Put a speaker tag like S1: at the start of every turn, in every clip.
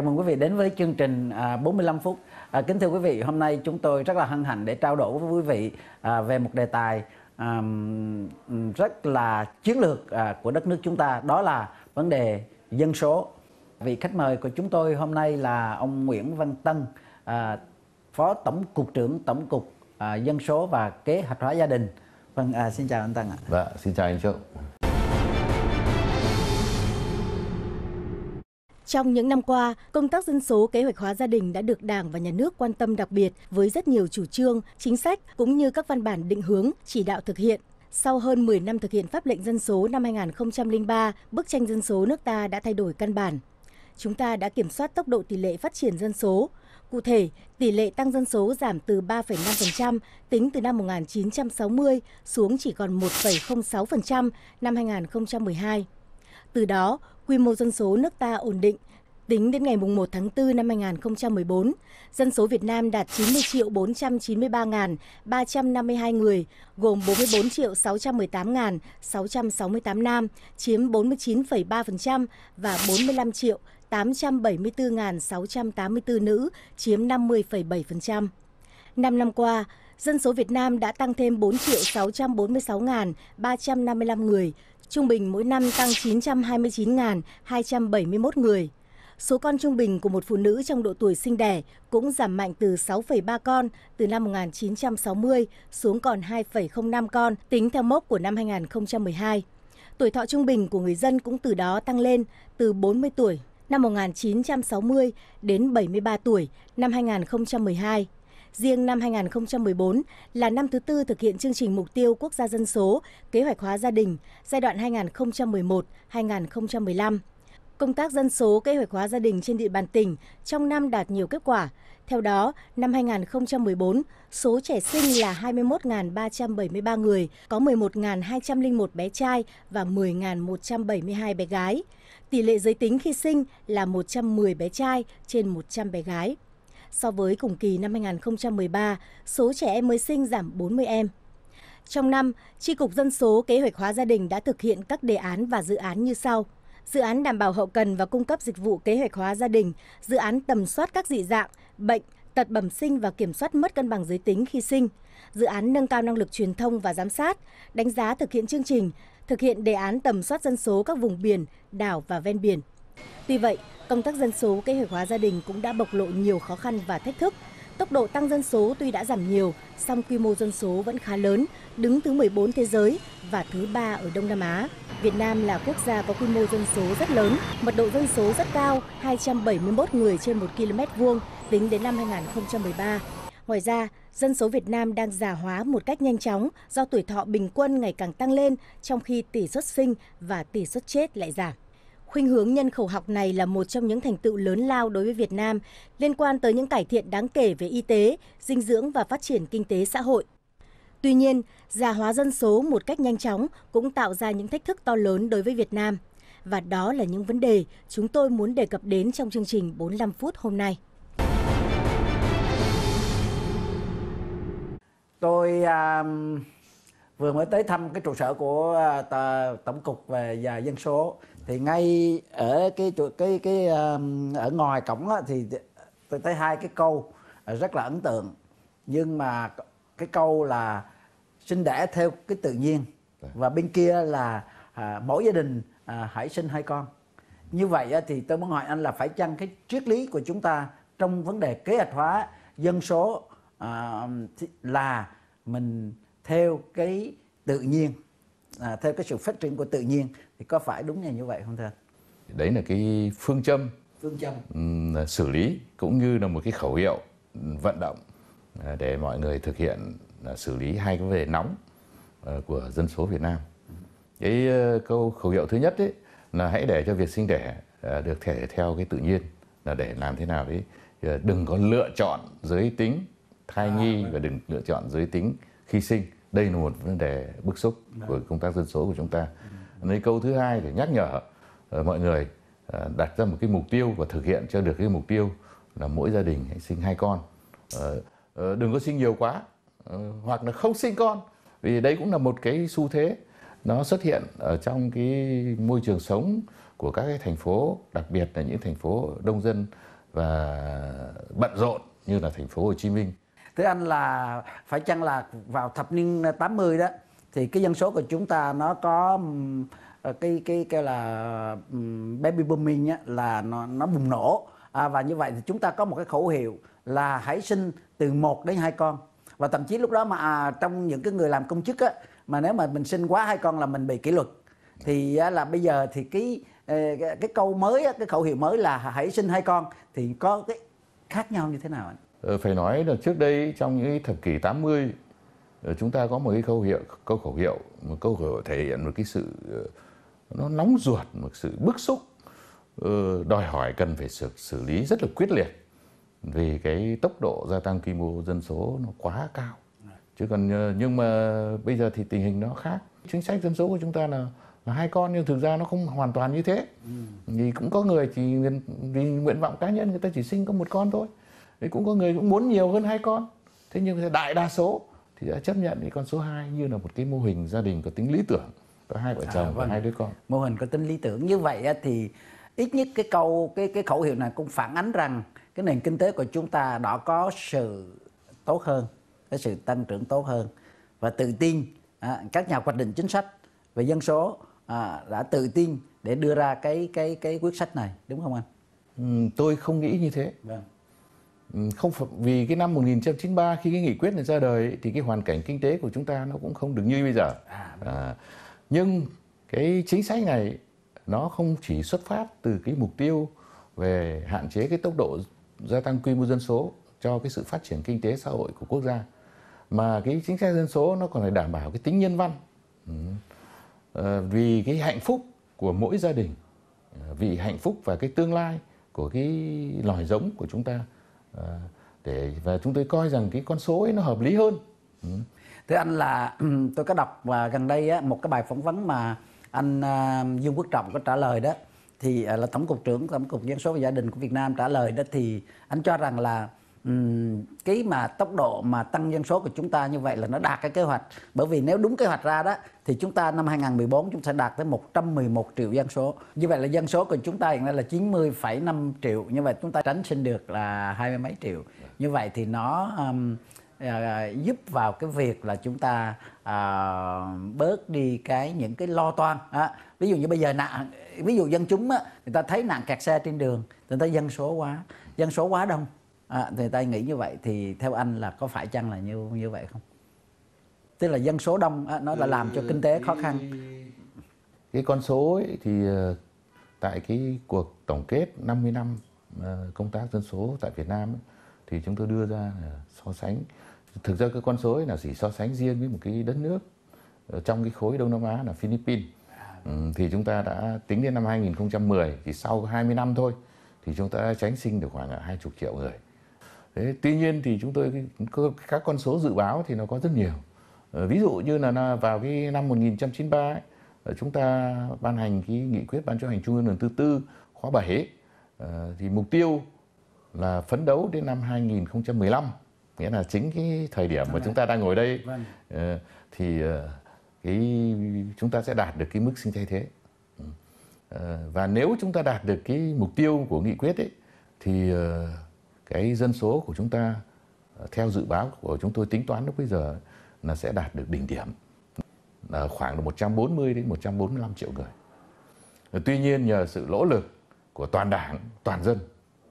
S1: Chào mừng quý vị đến với chương trình 45 à, phút. À, kính thưa quý vị, hôm nay chúng tôi rất là hân hạnh để trao đổi với quý vị à, về một đề tài rất là chiến lược của đất nước chúng ta, đó là vấn đề dân số. Vị khách mời của chúng tôi hôm nay là ông Nguyễn Văn Tân, Phó Tổng cục trưởng Tổng cục Dân số và Kế hoạch hóa gia đình. Vâng, xin chào anh Tân ạ.
S2: Dạ, xin chào anh Trương.
S3: Trong những năm qua, công tác dân số kế hoạch hóa gia đình đã được Đảng và Nhà nước quan tâm đặc biệt với rất nhiều chủ trương, chính sách cũng như các văn bản định hướng, chỉ đạo thực hiện. Sau hơn 10 năm thực hiện pháp lệnh dân số năm 2003, bức tranh dân số nước ta đã thay đổi căn bản. Chúng ta đã kiểm soát tốc độ tỷ lệ phát triển dân số. Cụ thể, tỷ lệ tăng dân số giảm từ 3,5% tính từ năm 1960 xuống chỉ còn 1,06% năm 2012. Từ đó, quy mô dân số nước ta ổn định. Tính đến ngày 1 tháng 4 năm 2014, dân số Việt Nam đạt 90 triệu 493.352 người, gồm 44 triệu 618.668 nam, chiếm 49,3% và 45 triệu 874.684 nữ, chiếm 50,7%. Năm năm qua, dân số Việt Nam đã tăng thêm 4 triệu 646.355 người, trung bình mỗi năm tăng 929.271 người. Số con trung bình của một phụ nữ trong độ tuổi sinh đẻ cũng giảm mạnh từ 6,3 con từ năm 1960 xuống còn 2,05 con tính theo mốc của năm 2012. Tuổi thọ trung bình của người dân cũng từ đó tăng lên từ 40 tuổi năm 1960 đến 73 tuổi năm 2012. Riêng năm 2014 là năm thứ tư thực hiện chương trình mục tiêu quốc gia dân số, kế hoạch hóa gia đình giai đoạn 2011-2015. Công tác dân số kế hoạch hóa gia đình trên địa bàn tỉnh trong năm đạt nhiều kết quả. Theo đó, năm 2014, số trẻ sinh là 21.373 người, có 11.201 bé trai và 10.172 bé gái. Tỷ lệ giới tính khi sinh là 110 bé trai trên 100 bé gái. So với cùng kỳ năm 2013, số trẻ em mới sinh giảm 40 em. Trong năm, Tri Cục Dân số Kế hoạch hóa gia đình đã thực hiện các đề án và dự án như sau. Dự án đảm bảo hậu cần và cung cấp dịch vụ kế hoạch hóa gia đình, dự án tầm soát các dị dạng, bệnh, tật bẩm sinh và kiểm soát mất cân bằng giới tính khi sinh, dự án nâng cao năng lực truyền thông và giám sát, đánh giá thực hiện chương trình, thực hiện đề án tầm soát dân số các vùng biển, đảo và ven biển. Tuy vậy, công tác dân số kế hoạch hóa gia đình cũng đã bộc lộ nhiều khó khăn và thách thức. Tốc độ tăng dân số tuy đã giảm nhiều, song quy mô dân số vẫn khá lớn, đứng thứ 14 thế giới và thứ 3 ở Đông Nam Á. Việt Nam là quốc gia có quy mô dân số rất lớn, mật độ dân số rất cao, 271 người trên 1 km vuông tính đến năm 2013. Ngoài ra, dân số Việt Nam đang già hóa một cách nhanh chóng do tuổi thọ bình quân ngày càng tăng lên, trong khi tỷ suất sinh và tỷ suất chết lại giảm. Khuynh hướng nhân khẩu học này là một trong những thành tựu lớn lao đối với Việt Nam liên quan tới những cải thiện đáng kể về y tế, dinh dưỡng và phát triển kinh tế xã hội. Tuy nhiên, già hóa dân số một cách nhanh chóng cũng tạo ra những thách thức to lớn đối với Việt Nam. Và đó là những vấn đề chúng tôi muốn đề cập đến trong chương trình 45 phút hôm nay.
S1: Tôi uh, vừa mới tới thăm cái trụ sở của à, tờ, tổng cục về và dân số thì ngay ở cái cái cái, cái à, ở ngoài cổng đó, thì tôi thấy hai cái câu à, rất là ấn tượng nhưng mà cái câu là sinh đẻ theo cái tự nhiên dạ. và bên kia là à, mỗi gia đình à, hãy sinh hai con như vậy thì tôi muốn hỏi anh là phải chăng cái triết lý của chúng ta trong vấn đề kế hoạch hóa dân số à, là mình theo cái tự nhiên à, theo cái sự phát triển của tự nhiên thì có phải đúng như vậy không thưa
S2: Đấy là cái phương châm phương châm um, xử lý cũng như là một cái khẩu hiệu vận động à, để mọi người thực hiện à, xử lý hai cái vấn đề nóng à, của dân số Việt Nam. Cái ờ, câu khẩu hiệu thứ nhất ấy là hãy để cho việc sinh đẻ được thể theo cái tự nhiên là để làm thế nào đấy ờ, đừng có lựa chọn giới tính thai nhi vâng. và đừng lựa chọn giới tính khi sinh đây là một vấn đề bức xúc vâng. của công tác dân số của chúng ta lấy câu thứ hai để nhắc nhở ờ, mọi người ờ, đặt ra một cái mục tiêu và thực hiện cho được cái mục tiêu là mỗi gia đình hãy sinh hai con ờ, đừng có sinh nhiều quá hoặc là không sinh con vì đây cũng là một cái xu thế nó xuất hiện ở trong cái môi trường sống của các cái thành phố đặc biệt là những thành phố đông dân và bận rộn như là thành phố Hồ Chí Minh
S1: thế anh là phải chăng là vào thập niên 80 đó thì cái dân số của chúng ta nó có ờ, cái cái cái là baby booming á, là nó nó bùng nổ à, và như vậy thì chúng ta có một cái khẩu hiệu là hãy sinh từ một đến hai con và thậm chí lúc đó mà à, trong những cái người làm công chức á, mà nếu mà mình sinh quá hai con là mình bị kỷ luật thì á, là bây giờ thì cái ờ, cái, cái câu mới á, cái khẩu hiệu mới là hãy sinh hai con thì có cái khác nhau như thế nào anh?
S2: Ờ, phải nói là trước đây trong những thập kỷ 80 ờ, chúng ta có một cái câu hiệu câu khẩu hiệu một câu khẩu hiệu thể hiện một cái sự ờ, nó nóng ruột một sự bức xúc đòi hỏi cần phải xử, xử lý rất là quyết liệt vì cái tốc độ gia tăng quy mô dân số nó quá cao chứ còn nhưng mà bây giờ thì tình hình nó khác chính sách dân số của chúng ta là là hai con nhưng thực ra nó không hoàn toàn như thế ừ. thì cũng có người chỉ vì nguyện vọng cá nhân người ta chỉ sinh có một con thôi đấy cũng có người cũng muốn nhiều hơn hai con thế nhưng đại đa số thì đã chấp nhận cái con số 2 như là một cái mô hình gia đình có tính lý tưởng có hai vợ à, chồng à, vâng. và
S1: hai đứa con mô hình có tính lý tưởng như vậy thì ít nhất cái câu cái cái khẩu hiệu này cũng phản ánh rằng cái nền kinh tế của chúng ta đã có sự tốt hơn cái sự tăng trưởng tốt hơn và tự tin à, các nhà hoạch định chính sách về dân số à, đã tự tin để đưa ra cái cái cái quyết sách này đúng không anh? Ừ, tôi không nghĩ như thế. Vâng. Ừ, không vì cái năm 1993 khi cái nghị quyết này ra
S2: đời thì cái hoàn cảnh kinh tế của chúng ta nó cũng không được như bây giờ à, à, nhưng cái chính sách này nó không chỉ xuất phát từ cái mục tiêu về hạn chế cái tốc độ gia tăng quy mô dân số cho cái sự phát triển kinh tế xã hội của quốc gia mà cái chính sách dân số nó còn phải đảm bảo cái tính nhân văn ừ. ờ, vì cái hạnh phúc của mỗi gia đình ờ, vì hạnh phúc và cái tương lai của cái loài giống của chúng ta Ờ, để và chúng tôi coi rằng cái con số ấy nó hợp lý hơn
S1: ừ. thưa anh là ừ, tôi có đọc và gần đây á, một cái bài phỏng vấn mà anh à, Dương Quốc Trọng có trả lời đó thì à, là tổng cục trưởng tổng cục dân số và gia đình của Việt Nam trả lời đó thì anh cho rằng là cái mà tốc độ mà tăng dân số của chúng ta như vậy là nó đạt cái kế hoạch bởi vì nếu đúng kế hoạch ra đó thì chúng ta năm 2014 chúng ta đạt tới 111 triệu dân số như vậy là dân số của chúng ta hiện nay là 90,5 triệu như vậy chúng ta tránh sinh được là hai mươi mấy triệu như vậy thì nó um, uh, giúp vào cái việc là chúng ta uh, bớt đi cái những cái lo toan à, ví dụ như bây giờ nạn ví dụ dân chúng á, người ta thấy nạn kẹt xe trên đường người ta dân số quá dân số quá đông à, thì ta nghĩ như vậy thì theo anh là có phải chăng là như như vậy không tức là dân số đông á à, nó là làm cho ừ, kinh tế khó khăn
S2: cái con số ấy thì ờ, tại cái cuộc tổng kết 50 năm ờ, công tác dân số tại Việt Nam ấy, thì chúng tôi đưa ra so sánh thực ra cái con số ấy là chỉ so sánh riêng với một cái đất nước trong cái khối Đông Nam Á là Philippines à. ừ, thì chúng ta đã tính đến năm 2010 thì sau 20 năm thôi thì chúng ta tránh sinh được khoảng 20 triệu người Thế, tuy nhiên thì chúng tôi các con số dự báo thì nó có rất nhiều. Ờ, ví dụ như là vào cái năm 1993 ấy, ờ, chúng ta ban hành cái nghị quyết ban chấp hành trung ương lần thứ tư khóa 7 ờ, thì mục tiêu là phấn đấu đến năm 2015 nghĩa là chính cái thời điểm mà vâng chúng ta đang ngồi đây vâng. thì cái chúng ta sẽ đạt được cái mức sinh thay thế ừ. và nếu chúng ta đạt được cái mục tiêu của nghị quyết ấy thì cái dân số của chúng ta ờ, theo dự báo của chúng tôi tính toán lúc bây giờ là sẽ đạt được đỉnh điểm ờ, là khoảng 140 đến 145 triệu người. Ờ, tuy nhiên nhờ sự lỗ lực của toàn đảng, toàn dân,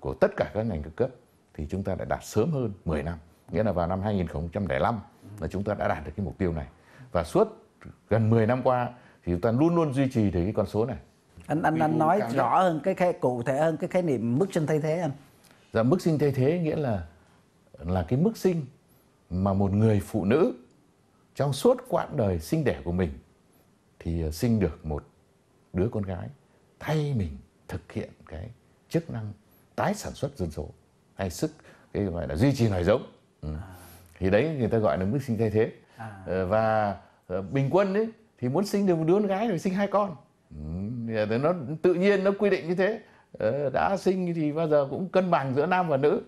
S2: của tất cả các ngành các cấp thì chúng ta đã đạt sớm hơn 10 năm. Nghĩa là vào năm 2005 là chúng ta đã đạt được cái mục tiêu này. Và suốt gần 10 năm qua thì chúng ta luôn luôn duy trì được cái con số này.
S1: Anh anh anh nói rõ hơn cái, cái cụ thể hơn cái khái niệm mức sinh thay thế anh. Dạ mức sinh thay thế nghĩa là
S2: là cái mức sinh mà một người phụ nữ trong suốt quãng đời sinh đẻ của mình thì à, sinh được một đứa con gái thay mình thực hiện cái chức năng tái sản xuất dân số hay sức cái gọi là duy trì loài giống ừ. à. thì đấy người ta gọi là mức sinh thay thế à. ờ, và ờ, bình quân ấy thì muốn sinh được một đứa con gái thì sinh hai con ừ. nó tự nhiên nó quy định như thế Ờ, đã sinh thì bao giờ cũng cân bằng giữa nam và nữ